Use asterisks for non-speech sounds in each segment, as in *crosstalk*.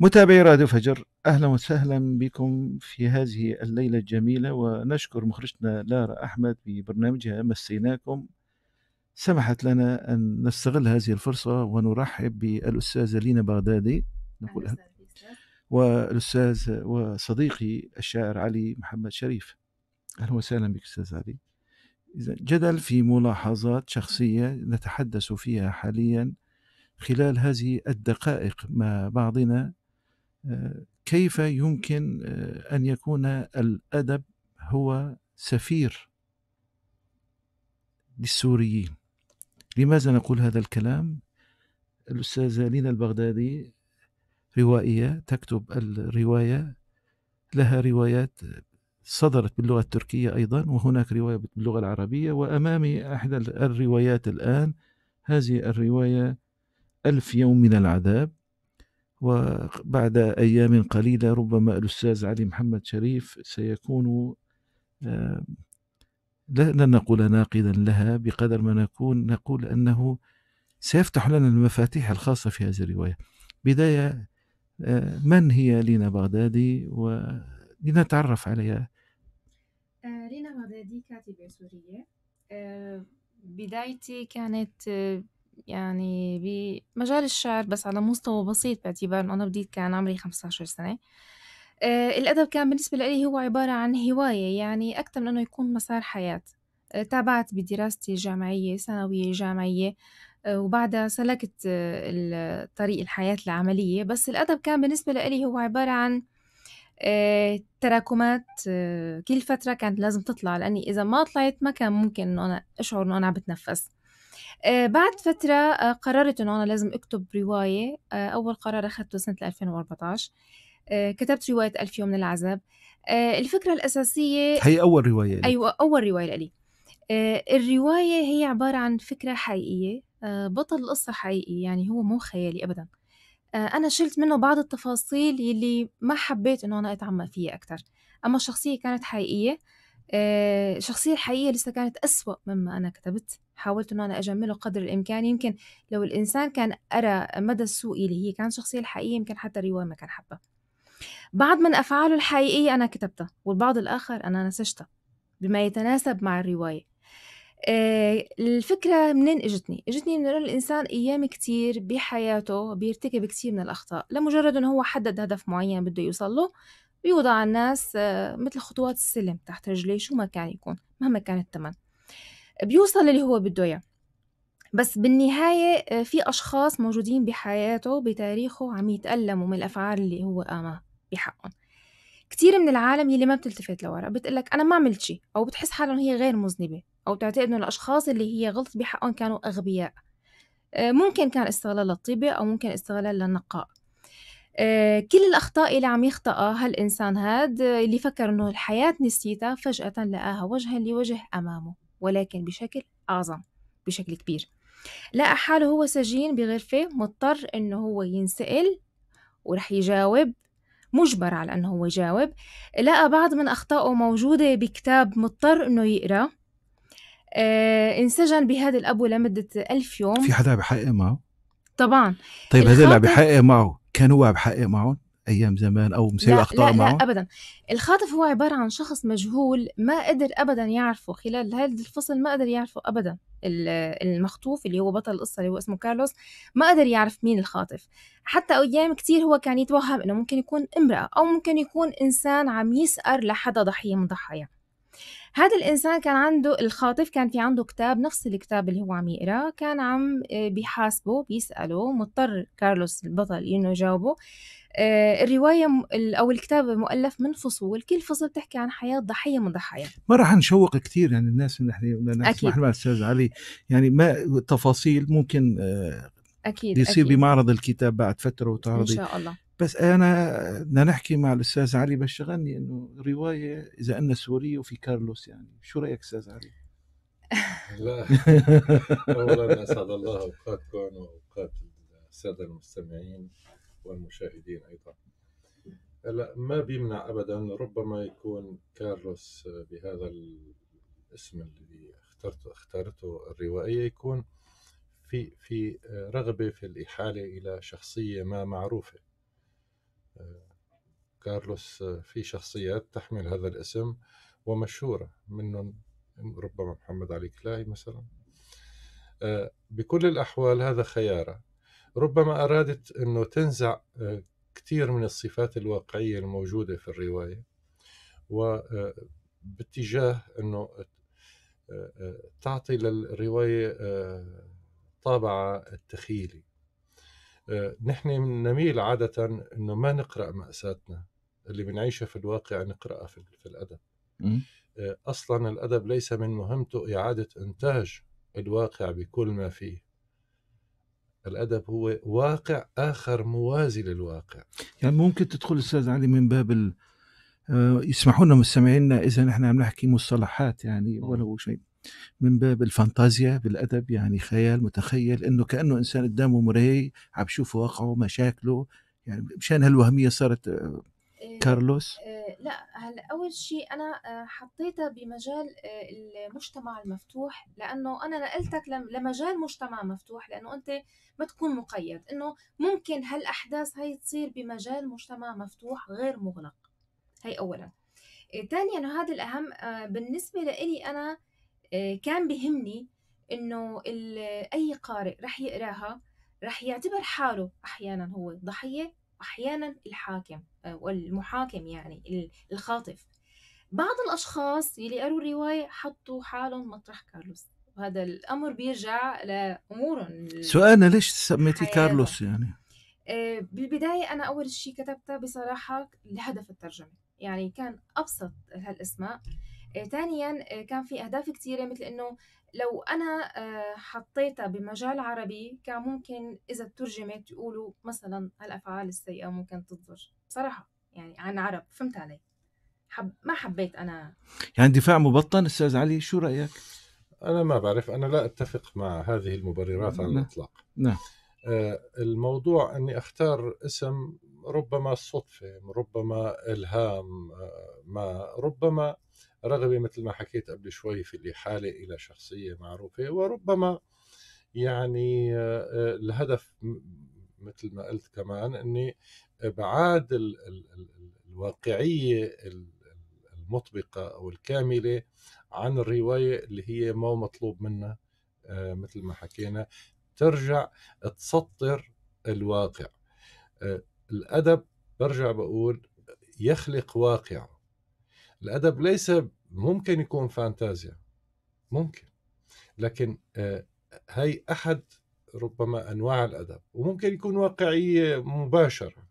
متابعي راديو فجر أهلا وسهلا بكم في هذه الليلة الجميلة ونشكر مخرجتنا لارا أحمد ببرنامجها مسيناكم سمحت لنا أن نستغل هذه الفرصة ونرحب بالأستاذة لينا بغدادي نقولها والأستاذ وصديقي الشاعر علي محمد شريف أهلا وسهلا بك أستاذ علي إذا جدل في ملاحظات شخصية نتحدث فيها حاليا خلال هذه الدقائق مع بعضنا آه، كيف يمكن آه، ان يكون الادب هو سفير للسوريين لماذا نقول هذا الكلام الاستاذه لينا البغدادي روائيه تكتب الروايه لها روايات صدرت باللغه التركيه ايضا وهناك روايه باللغه العربيه وامامي احدى الروايات الان هذه الروايه ألف يوم من العذاب وبعد أيام قليلة ربما الأستاذ علي محمد شريف سيكون لا لن نقول ناقدا لها بقدر ما نكون نقول أنه سيفتح لنا المفاتيح الخاصة في هذه الرواية بداية آه، من هي لينا بغدادي ولنتعرف عليها آه، لينا بغدادي كاتبة سورية آه، بدايتي كانت يعني بمجال الشعر بس على مستوى بسيط باعتبار إنه أنا بديت كان عمري 15 سنة. آه الأدب كان بالنسبة لإلي هو عبارة عن هواية، يعني أكتر من إنه يكون مسار حياة. آه تابعت بدراستي الجامعية، ثانوية، جامعية، آه وبعدها سلكت آه طريق الحياة العملية، بس الأدب كان بالنسبة لإلي هو عبارة عن آه تراكمات آه، كل فترة كانت لازم تطلع، لإني إذا ما طلعت ما كان ممكن إنه أنا أشعر إنه أنا عم آه آه، بعد فترة آه، قررت إنه أنا لازم أكتب رواية آه، أول قرار أخذته سنة 2014 كتبت رواية ألف يوم من العذاب الفكرة الأساسية هي أول رواية لي. أيوة أول رواية لي الرواية هي عبارة عن فكرة حقيقية بطل القصة حقيقي يعني هو مو خيالي أبدا أنا شلت منه بعض التفاصيل يلي ما حبيت إنه أنا أتعمق فيها أكثر أما الشخصية كانت حقيقية الشخصية الحقيقية لسه كانت أسوأ مما أنا كتبت حاولت انه انا اجمله قدر الامكان يمكن لو الانسان كان ارى مدى السوء اللي هي كان الشخصيه الحقيقيه يمكن حتى الروايه ما كان حبها بعض من افعاله الحقيقيه انا كتبتها والبعض الاخر انا نسجتها بما يتناسب مع الروايه آه، الفكرة منين اجتني؟ اجتني من انه الانسان ايام كتير بحياته بيرتكب كتير من الاخطاء لمجرد انه هو حدد هدف معين بده يوصل له بيوضع الناس آه، مثل خطوات السلم تحت رجليه شو ما كان يكون مهما كان الثمن بيوصل اللي هو بده اياه بس بالنهاية آه، في أشخاص موجودين بحياته بتاريخه عم يتألموا من الأفعال اللي هو قامها بحقهم كتير من العالم يلي ما بتلتفت لورا بتقلك أنا ما عملت شي أو بتحس حالها هي غير مذنبة أو بتعتقد إنه الأشخاص اللي هي غلط بحقهم كانوا أغبياء آه، ممكن كان استغلال للطيبة أو ممكن استغلال للنقاء آه، كل الأخطاء اللي عم يخطأها هالإنسان هاد اللي فكر إنه الحياة نسيتها فجأة لقاها وجها لوجه أمامه ولكن بشكل أعظم بشكل كبير لقى حاله هو سجين بغرفة مضطر إنه هو ينسأل ورح يجاوب مجبر على أنه هو يجاوب لقى بعض من أخطائه موجودة بكتاب مضطر أنه يقرأ آه انسجن بهذا الأبو لمدة ألف يوم في حدا بحقق معه؟ طبعا طيب هذا عم بحقق معه كان هو عم بحقق معهم؟ ايام زمان او مسوي اخطاء لا معه لا ابدا الخاطف هو عباره عن شخص مجهول ما قدر ابدا يعرفه خلال هذا الفصل ما قدر يعرفه ابدا المخطوف اللي هو بطل القصه اللي هو اسمه كارلوس ما قدر يعرف مين الخاطف حتى ايام كثير هو كان يتوهم انه ممكن يكون امراه او ممكن يكون انسان عم يسأر لحدا ضحيه من ضحايا هذا الانسان كان عنده الخاطف كان في عنده كتاب نفس الكتاب اللي هو عم يقراه كان عم آه، بيحاسبه بيساله مضطر كارلوس البطل انه يجاوبه آه، الرواية أو الكتاب مؤلف من فصول كل فصل بتحكي عن حياة ضحية من ضحايا ما راح نشوق كثير يعني الناس نحن أكيد مع الأستاذ علي يعني ما تفاصيل ممكن آه، أكيد يصير أكيد. بمعرض الكتاب بعد فترة وتعرضي إن شاء الله بس انا بدنا نحكي مع الاستاذ علي بشغني انه روايه اذا انا سوري وفي كارلوس يعني شو رايك استاذ علي؟ لا *laughs* اولا اسعد الله اوقاتكم واوقات الساده المستمعين والمشاهدين ايضا هلا ما بيمنع ابدا ربما يكون كارلوس بهذا الاسم الذي اخترته اخترته الروائيه يكون في في رغبه في الاحاله الى شخصيه ما معروفه كارلوس آه، في شخصيات تحمل هذا الاسم ومشهورة منهم ربما محمد علي كلاي مثلا آه، بكل الأحوال هذا خيارة ربما أرادت أنه تنزع آه، كثير من الصفات الواقعية الموجودة في الرواية وباتجاه أنه تعطي للرواية طابعها التخيلي نحن نميل عادة أنه ما نقرأ مأساتنا اللي بنعيشها في الواقع نقرأها في, في الأدب آه، أصلا الأدب ليس من مهمته إعادة إنتاج الواقع بكل ما فيه الادب هو واقع اخر موازي للواقع يعني ممكن تدخل استاذ علي من باب ال... آه، يسمحوا لنا مستمعينا اذا نحن عم نحكي مصطلحات يعني ولو شيء من باب الفانتازيا بالادب يعني خيال متخيل انه كانه انسان قدامه مراي عم بشوف واقعه مشاكله يعني مشان هالوهميه صارت آه، إيه، كارلوس إيه، لا هلا اول شيء انا آه، حطيتها بمجال آه، المجتمع المفتوح لانه انا نقلتك لمجال مجتمع مفتوح لانه انت ما تكون مقيد انه ممكن هالاحداث هاي تصير بمجال مجتمع مفتوح غير مغلق هي اولا ثانيا وهذا الاهم بالنسبه لإلي انا آه، كان بهمني انه اي قارئ رح يقراها رح يعتبر حاله احيانا هو ضحيه واحيانا الحاكم آه، والمحاكم يعني الخاطف بعض الاشخاص يلي قروا الروايه حطوا حالهم مطرح كارلوس وهذا الامر بيرجع لامورهم سؤالنا ليش سميتي كارلوس يعني آه، بالبدايه انا اول شيء كتبتها بصراحه لهدف الترجمه يعني كان ابسط هالاسماء آه، ثانيا آه، كان في اهداف كثيره مثل انه لو انا آه، حطيتها بمجال عربي كان ممكن اذا ترجمت يقولوا مثلا الافعال السيئه ممكن تضر بصراحه يعني عن عرب فهمت علي حب ما حبيت انا يعني دفاع مبطن استاذ علي شو رايك انا ما بعرف انا لا اتفق مع هذه المبررات على نعم. الاطلاق نعم الموضوع اني اختار اسم ربما صدفه ربما الهام ما ربما رغبة مثل ما حكيت قبل شوي في الإحالة إلى شخصية معروفة وربما يعني آه، آه، الهدف مثل ما قلت كمان أني إبعاد الواقعية المطبقة أو الكاملة عن الرواية اللي هي ما مطلوب منا آه، مثل ما حكينا ترجع تسطر الواقع الأدب برجع بقول يخلق واقع الأدب ليس ممكن يكون فانتازيا ممكن لكن هي آه، احد ربما انواع الادب وممكن يكون واقعيه مباشره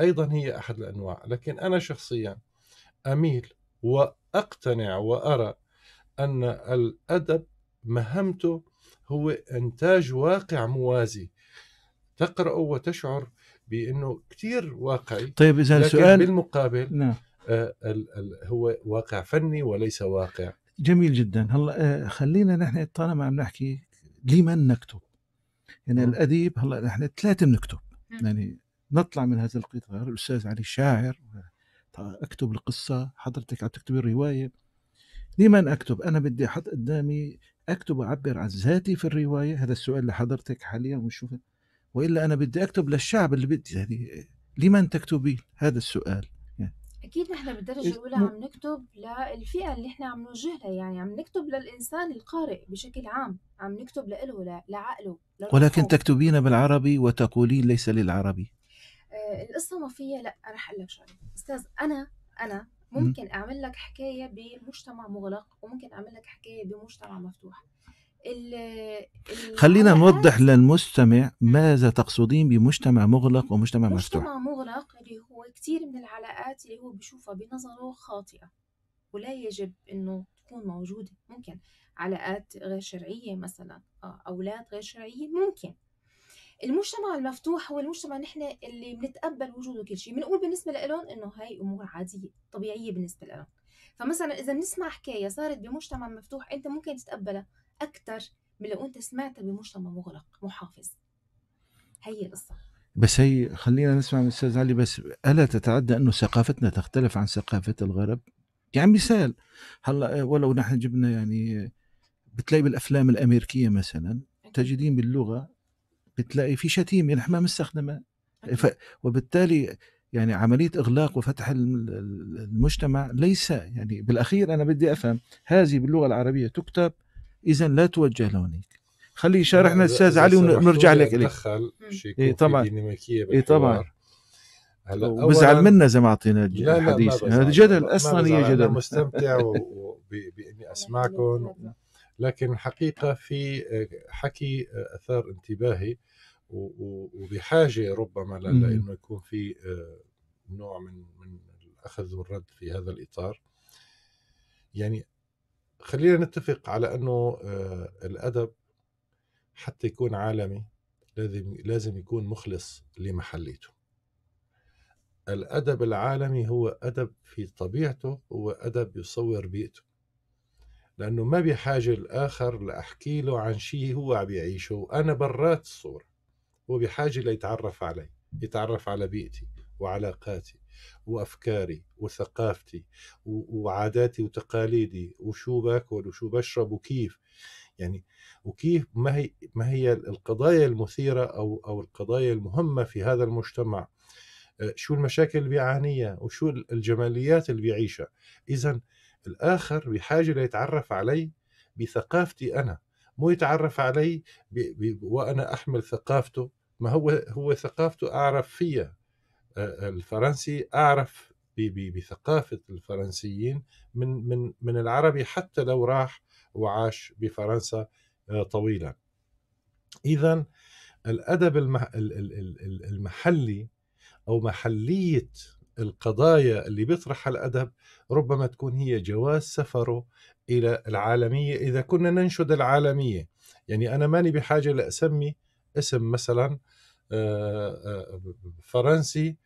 ايضا هي احد الانواع لكن انا شخصيا اميل واقتنع وارى ان الادب مهمته هو انتاج واقع موازي تقرا وتشعر بانه كثير واقعي طيب اذا السؤال بالمقابل نعم. آه، هو واقع فني وليس واقع جميل جدا هلا آه، خلينا نحن طالما عم نحكي لمن نكتب يعني الاديب هلا نحن ثلاثه بنكتب يعني نطلع من هذا القطار الاستاذ علي شاعر اكتب القصه حضرتك عم تكتبي الروايه لمن اكتب انا بدي احط قدامي اكتب اعبر عن ذاتي في الروايه هذا السؤال لحضرتك حاليا ونشوف والا انا بدي اكتب للشعب اللي بدي يعني لمن تكتبين هذا السؤال اكيد نحن بالدرجه الاولى عم نكتب للفئه اللي احنا عم نوجه لها يعني عم نكتب للانسان القارئ بشكل عام عم نكتب له لعقله ولكن تكتبين بالعربي وتقولين ليس للعربي آه القصه ما فيها لا انا رح اقول لك شغله استاذ انا انا ممكن اعمل لك حكايه بمجتمع مغلق وممكن اعمل لك حكايه بمجتمع مفتوح خلينا نوضح للمستمع نعم. ماذا تقصدين بمجتمع مغلق ومجتمع مفتوح مجتمع مغلق اللي هو كثير من العلاقات اللي هو بشوفها بنظره خاطئة ولا يجب انه تكون موجودة ممكن علاقات غير شرعية مثلا أولاد غير شرعية ممكن المجتمع المفتوح هو المجتمع نحن اللي بنتقبل وجوده كل شيء بنقول بالنسبة لهم انه هاي امور عادية طبيعية بالنسبة لهم فمثلا اذا بنسمع حكاية صارت بمجتمع مفتوح انت ممكن تتقبلها اكثر من لو انت سمعتها بمجتمع مغلق محافظ هي القصه بس هي خلينا نسمع من استاذ علي بس الا تتعدى انه ثقافتنا تختلف عن ثقافه الغرب؟ يعني مثال هلا آه، ولو نحن جبنا يعني بتلاقي بالافلام الامريكيه مثلا تجدين باللغه بتلاقي في شتيمه نحن ما بنستخدمها وبالتالي يعني عمليه اغلاق وفتح المجتمع ليس يعني بالاخير انا بدي افهم هذه باللغه العربيه تكتب اذا لا توجه لهونيك خلي يشارحنا الاستاذ علي ونرجع لك اليك اي طبعا اي طبعا هلا وبزعل منا اذا ما اعطينا الحديث هذا جدل اصلا هي جدل انا مستمتع *laughs* باني اسمعكم لكن حقيقه في آه، حكي آه، اثار انتباهي وبحاجه ربما لانه يكون في آه، نوع من من الاخذ والرد في هذا الاطار يعني خلينا نتفق على انه آه، الادب حتى يكون عالمي لازم لازم يكون مخلص لمحليته الادب العالمي هو ادب في طبيعته هو ادب يصور بيئته لانه ما بحاجه الاخر لاحكي له عن شيء هو عم يعيشه وانا برات الصوره هو بحاجه ليتعرف علي يتعرف على بيئتي وعلاقاتي وأفكاري وثقافتي وعاداتي وتقاليدي وشو باكل وشو بشرب وكيف يعني وكيف ما هي ما هي القضايا المثيرة أو أو القضايا المهمة في هذا المجتمع آه، شو المشاكل اللي بيعانيها وشو الجماليات اللي بيعيشها إذا الآخر بحاجة ليتعرف علي بثقافتي أنا مو يتعرف علي بي بي وأنا أحمل ثقافته ما هو هو ثقافته أعرف فيها آه، الفرنسي اعرف بثقافه الفرنسيين من من من العربي حتى لو راح وعاش بفرنسا آه، طويلا. اذا الادب المحلي او محليه القضايا اللي بيطرحها الادب ربما تكون هي جواز سفره الى العالميه اذا كنا ننشد العالميه يعني انا ماني بحاجه لاسمي اسم مثلا آه، فرنسي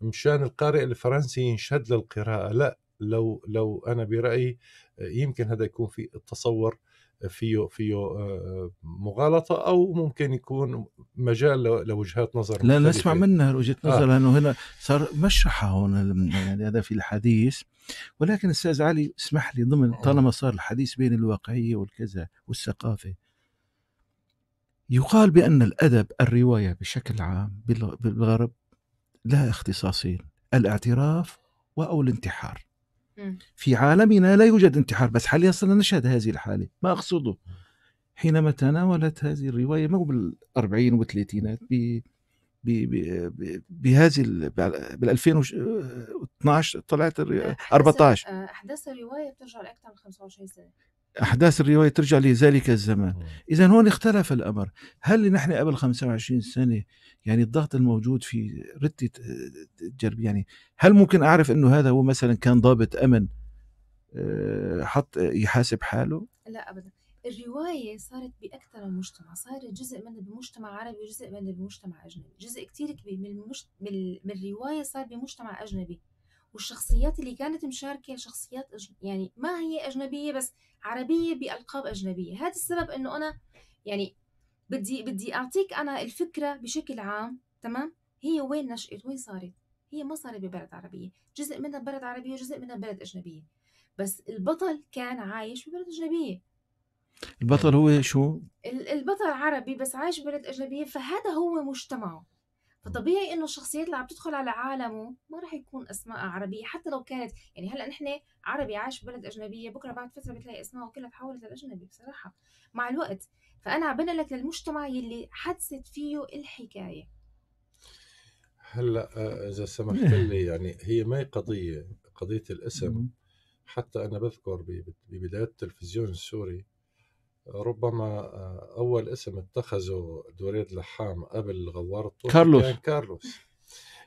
مشان القارئ الفرنسي ينشد للقراءه لا لو لو انا برايي يمكن هذا يكون في التصور فيه فيه آه، مغالطه او ممكن يكون مجال لوجهات نظر لا نسمع منها وجهه آه. نظر آه. لانه هنا صار مشرحه هون يعني هذا في الحديث ولكن استاذ علي اسمح لي ضمن طالما صار الحديث بين الواقعيه والكذا والثقافه يقال بان الادب الروايه بشكل عام بالغرب لها اختصاصين الاعتراف او الانتحار في عالمنا لا يوجد انتحار بس حاليا صرنا نشهد هذه الحالة ما أقصده حينما تناولت هذه الرواية مو بالأربعين والثلاثينات ب بهذه بال 2012 طلعت 14 احداث الروايه بترجع لاكثر من 25 سنه أحداث الرواية ترجع لذلك الزمان إذا هون اختلف الأمر هل نحن قبل 25 سنة يعني الضغط الموجود في ردة آه، الجرب يعني هل ممكن أعرف أنه هذا هو مثلا كان ضابط أمن آه، حط آه، يحاسب حاله؟ لا أبدا الرواية صارت بأكثر المجتمع صارت جزء من المجتمع العربي وجزء من المجتمع الأجنبي جزء كتير كبير من, المجت... من الرواية صار بمجتمع أجنبي والشخصيات اللي كانت مشاركه شخصيات يعني ما هي اجنبيه بس عربيه بالقاب اجنبيه هذا السبب انه انا يعني بدي بدي اعطيك انا الفكره بشكل عام تمام هي وين نشأت وين صارت هي ما صارت ببلد عربيه جزء منها بلد عربيه وجزء منها بلد اجنبيه بس البطل كان عايش ببلد اجنبيه البطل هو شو؟ البطل عربي بس عايش ببلد أجنبية فهذا هو مجتمعه فطبيعي انه الشخصيات اللي عم تدخل على عالمه ما راح يكون اسماء عربيه حتى لو كانت يعني هلا نحن عربي عايش ببلد اجنبيه بكره بعد فتره بتلاقي اسماء وكلها تحولت للاجنبي بصراحه مع الوقت فانا عم لك للمجتمع يلي حدثت فيه الحكايه هلا آه، اذا سمحت *laughs* لي يعني هي ما هي قضيه قضيه الاسم حتى انا بذكر ببدايه التلفزيون السوري ربما آه، اول اسم اتخذه دريد لحام قبل غوار الطوفي كارلوس كان كارلوس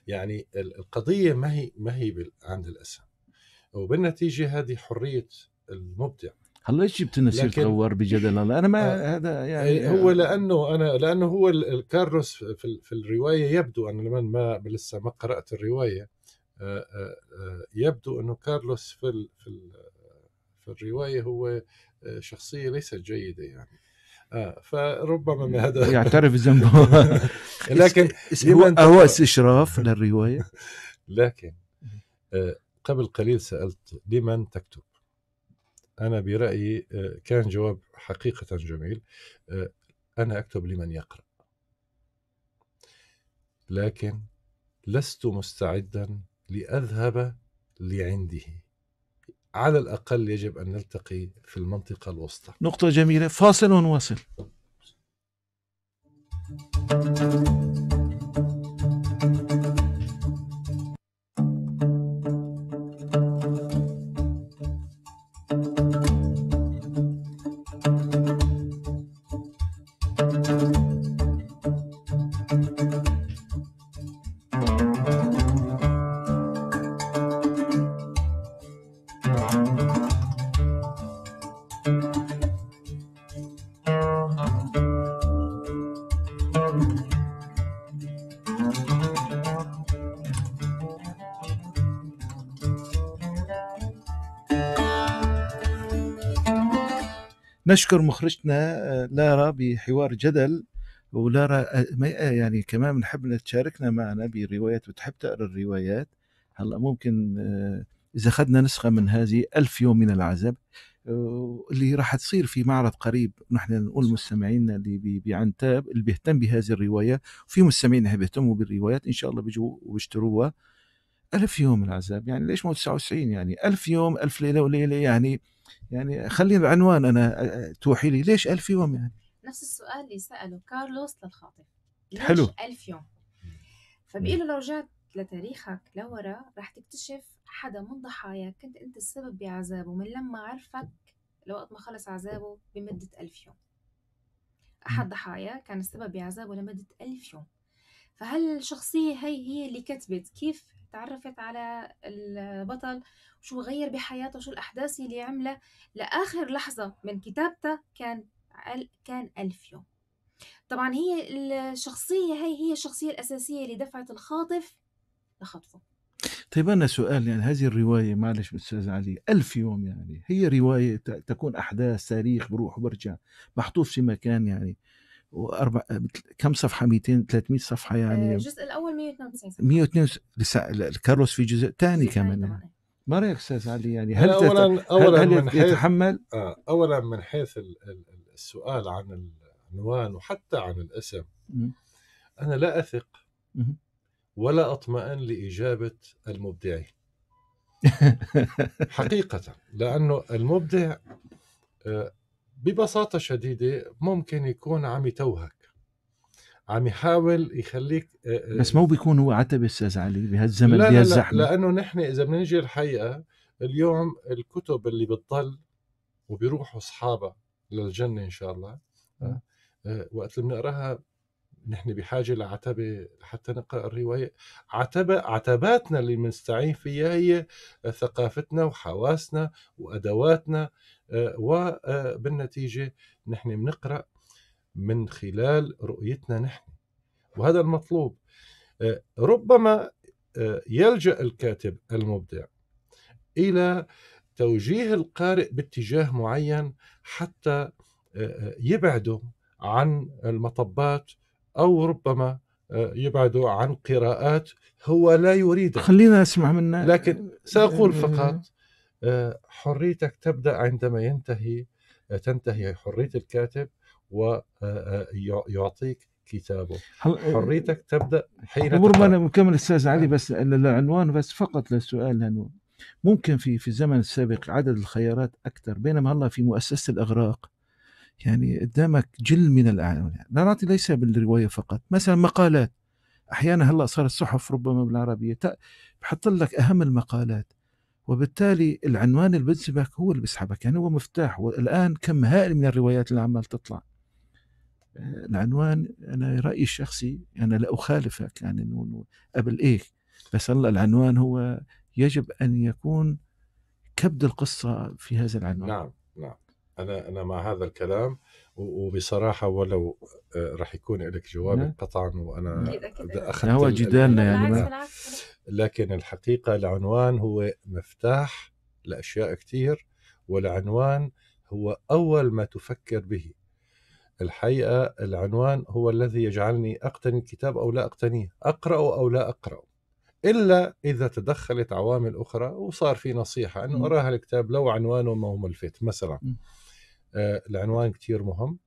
يعني القضيه ما هي ما هي عند الاسم وبالنتيجه هذه حريه المبدع هلا ليش جبت لنا سيره غوار بجدل انا ما آه هذا يعني إيه، هو آه. لانه انا لانه هو كارلوس في, في الروايه يبدو انا لما ما لسه ما قرات الروايه آه، يبدو انه كارلوس في في, في الروايه هو شخصيه ليست جيده يعني آه فربما هذا *laughs* يعترف *laughs* بذنبه *laughs* لكن هو, هو استشراف للروايه لكن آه، قبل قليل سالت لمن تكتب انا برايي آه، كان جواب حقيقه جميل آه، انا اكتب لمن يقرا لكن لست مستعدا لاذهب لعنده على الأقل يجب أن نلتقي في المنطقة الوسطى نقطة جميلة فاصل ونواصل thank you نشكر مخرجتنا آه، لارا بحوار جدل ولارا آه، آه، يعني كمان بنحب تشاركنا معنا بروايات بتحب تقرا الروايات هلا ممكن اذا اخذنا نسخه من هذه ألف يوم من العزب اللي راح تصير في معرض قريب نحن نقول مستمعينا اللي بعنتاب اللي بيهتم بهذه الروايه وفي مستمعين بيهتموا بالروايات ان شاء الله بيجوا ويشتروها ألف يوم من العذاب يعني ليش مو 99 يعني ألف يوم ألف ليلة وليلة يعني يعني خلي العنوان أنا توحي لي ليش ألف يوم يعني نفس السؤال اللي سأله كارلوس للخاطب ليش حلو ألف يوم فبقيله لو رجعت لتاريخك لورا رح تكتشف حدا من ضحاياك كنت أنت السبب بعذابه من لما عرفك لوقت ما خلص عذابه بمدة ألف يوم أحد ضحايا كان السبب بعذابه لمدة ألف يوم فهل الشخصية هي هي اللي كتبت كيف تعرفت على البطل وشو غير بحياته وشو الأحداث اللي عملها لآخر لحظة من كتابته كان كان ألف يوم طبعا هي الشخصية هي هي الشخصية الأساسية اللي دفعت الخاطف لخطفه طيب أنا سؤال يعني هذه الرواية معلش أستاذ علي ألف يوم يعني هي رواية تكون أحداث تاريخ بروح وبرجع محطوط في مكان يعني واربع كم صفحه 200 300 صفحه يعني آه، الجزء الاول 192 صفحه 192 لسه كارلوس في جزء ثاني كمان إيه. ما رايك استاذ علي يعني هل اولا تت... اولا هل من حيث يتحمل آه اولا من حيث السؤال عن العنوان وحتى عن الاسم م. انا لا اثق م. ولا اطمئن لاجابه المبدعين *laughs* حقيقه لانه المبدع آه ببساطة شديدة ممكن يكون عم يتوهك عم يحاول يخليك آه، آه، بس مو بيكون هو عتب استاذ علي بهالزمن لا بهالزحمه لا, لا لانه نحن اذا بنجي الحقيقه اليوم الكتب اللي بتضل وبيروحوا اصحابها للجنه ان شاء الله آه. وقت اللي بنقراها نحن بحاجه لعتبه حتى نقرا الروايه عتبه عتباتنا اللي بنستعين فيها هي آه، ثقافتنا وحواسنا وادواتنا آه، وبالنتيجه آه، نحن بنقرا من خلال رؤيتنا نحن وهذا المطلوب ربما يلجا الكاتب المبدع الى توجيه القارئ باتجاه معين حتى يبعده عن المطبات أو ربما آه، يبعدوا عن قراءات هو لا يريدها خلينا نسمع منه لكن سأقول آه، فقط آه، حريتك تبدأ عندما ينتهي تنتهي حرية الكاتب ويعطيك كتابه حريتك تبدأ حين ربما أنا مكمل أستاذ علي نعم. بس العنوان بس فقط للسؤال لأنه ممكن في في الزمن السابق عدد الخيارات أكثر بينما هلا في مؤسسة الأغراق يعني قدامك جل من الاعلام يعني ليس بالرواية فقط مثلا مقالات أحيانا هلأ صارت الصحف ربما بالعربية بحط لك أهم المقالات وبالتالي العنوان اللي بنسبك هو اللي بيسحبك يعني هو مفتاح والآن كم هائل من الروايات اللي عمال تطلع آه، العنوان أنا رأيي الشخصي أنا لا أخالفك يعني قبل إيه بس هلا العنوان هو يجب أن يكون كبد القصة في هذا العنوان نعم انا انا مع هذا الكلام وبصراحه ولو آه، راح يكون لك جواب قطعا وانا كدا أخذت هو جدالنا يعني ما. لكن الحقيقه العنوان هو مفتاح لاشياء كثير والعنوان هو اول ما تفكر به الحقيقه العنوان هو الذي يجعلني اقتني الكتاب او لا اقتنيه اقراه او لا اقراه الا اذا تدخلت عوامل اخرى وصار في نصيحه انه اراها الكتاب لو عنوانه ما هو ملفت مثلا م. آه، العنوان كثير مهم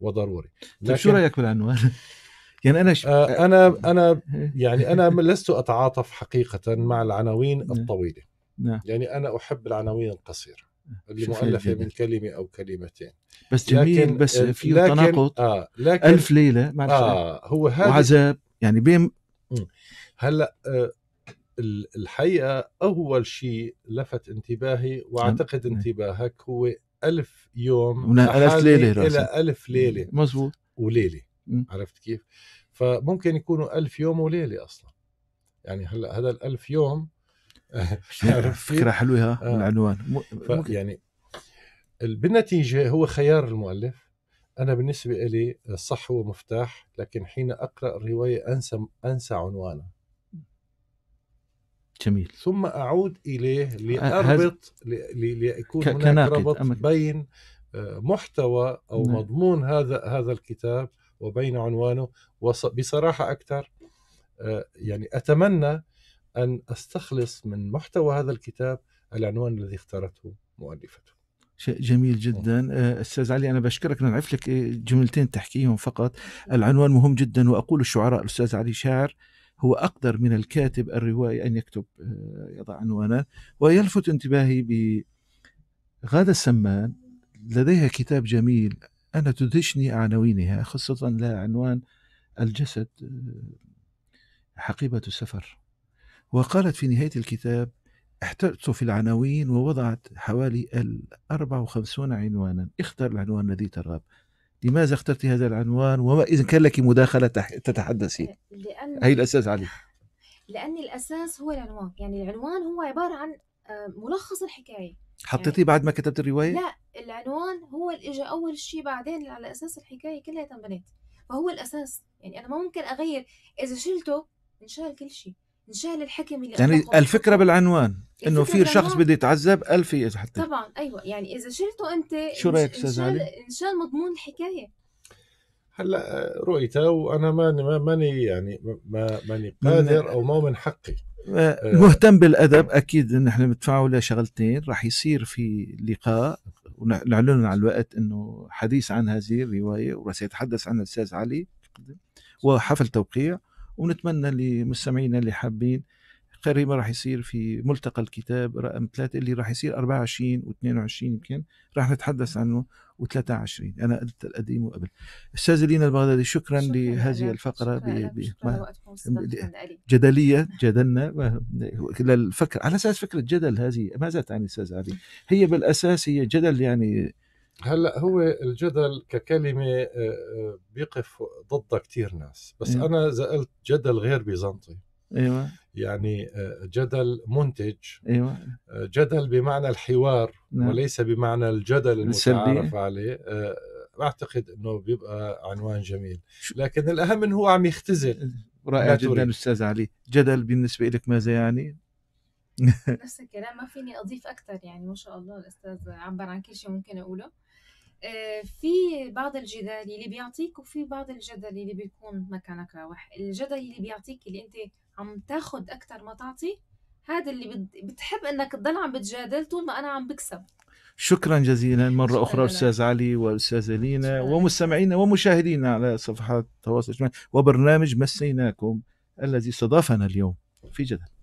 وضروري طيب شو رايك بالعنوان؟ *laughs* يعني انا ش... آه، انا انا *laughs* يعني انا لست اتعاطف حقيقه مع العناوين نعم. الطويله نعم. يعني انا احب العناوين القصيره اللي مؤلفه من كلمه او كلمتين بس جميل لكن بس في لكن... تناقض آه لكن الف ليله معلش آه يعني. هو هذا وعذاب يعني بين هلا آه الحقيقه اول شيء لفت انتباهي نعم. واعتقد نعم. انتباهك هو ألف يوم من ألف ليلة إلى ألف ليلة مزبوط وليلة م. عرفت كيف؟ فممكن يكونوا ألف يوم وليلة أصلا يعني هلا هذا الألف يوم *laughs* *laughs* فكرة حلوة آه. العنوان م... يعني بالنتيجة هو خيار المؤلف أنا بالنسبة لي الصح هو مفتاح لكن حين أقرأ الرواية أنسى أنسى عنوانها جميل ثم اعود اليه آه، لاربط ليكون هناك هناك ربط بين آه، محتوى او نعم. مضمون هذا هذا الكتاب وبين عنوانه وبصراحه اكثر آه، يعني اتمنى ان استخلص من محتوى هذا الكتاب العنوان الذي اختارته مؤلفته شيء جميل جدا نعم. استاذ علي انا بشكرك انا عرفت لك جملتين تحكيهم فقط العنوان مهم جدا واقول الشعراء الاستاذ علي شاعر هو أقدر من الكاتب الروائي أن يكتب آه، يضع عنوانا ويلفت انتباهي بغادة السمان لديها كتاب جميل أنا تدهشني عناوينها خاصة لها عنوان الجسد آه، حقيبة السفر وقالت في نهاية الكتاب احترت في العناوين ووضعت حوالي ال 54 عنوانا اختر العنوان الذي ترغب لماذا اخترت هذا العنوان وما إذا كان لك مداخلة تتحدثي لأن هي الأساس عليه لأن الأساس هو العنوان يعني العنوان هو عبارة عن آه، ملخص الحكاية حطيتيه يعني بعد ما كتبت الرواية؟ لا العنوان هو اللي اجى أول شيء بعدين على أساس الحكاية كلها تنبنت فهو الأساس يعني أنا ما ممكن أغير إذا شلته انشال كل شيء نجهل الحكم اللي يعني الفكره بالعنوان انه في شخص بده يتعذب اذا حتى طبعا ايوه يعني اذا شلته انت شو رايك استاذ علي؟ انشال مضمون الحكايه هلا رؤيته وانا ماني ماني يعني ما ماني قادر او مو من حقي آه. مهتم بالادب اكيد نحن بندفعوا لشغلتين راح يصير في لقاء ونعلن على الوقت انه حديث عن هذه الروايه وسيتحدث عنها الاستاذ علي وحفل توقيع ونتمنى لمستمعينا اللي حابين قريبا راح يصير في ملتقى الكتاب رقم ثلاثة اللي راح يصير 24 و22 يمكن راح نتحدث عنه و23 انا قلت القديم وقبل استاذ لينا البغدادي شكرا, شكرا لهذه لك. الفقره ب... ب... جدليه جدلنا للفكر على اساس فكره جدل هذه ماذا تعني استاذ علي هي بالاساس هي جدل يعني هلا هو الجدل ككلمه آه، آه، بيقف ضدها كثير ناس بس إيه. انا اذا قلت جدل غير بيزنطي ايوه يعني آه، جدل منتج ايوه جدل بمعنى الحوار نعم. وليس بمعنى الجدل المتعارف عليه اعتقد انه بيبقى عنوان جميل لكن الاهم انه هو عم يختزل رائع جدا استاذ علي جدل بالنسبه لك ماذا يعني نفس الكلام ما فيني اضيف اكثر يعني ما شاء الله الاستاذ عبر عن كل شيء ممكن اقوله آه، في بعض الجدال اللي بيعطيك وفي بعض الجدل اللي بيكون مكانك راوح الجدل اللي بيعطيك اللي انت عم تاخد اكثر ما تعطي هذا اللي بتحب انك تضل عم بتجادل طول ما انا عم بكسب شكرا جزيلا مرة شكرا أخرى أستاذ علي وأستاذة لينا ومستمعينا ومشاهدينا على صفحات التواصل الاجتماعي وبرنامج مسيناكم الذي استضافنا اليوم في جدل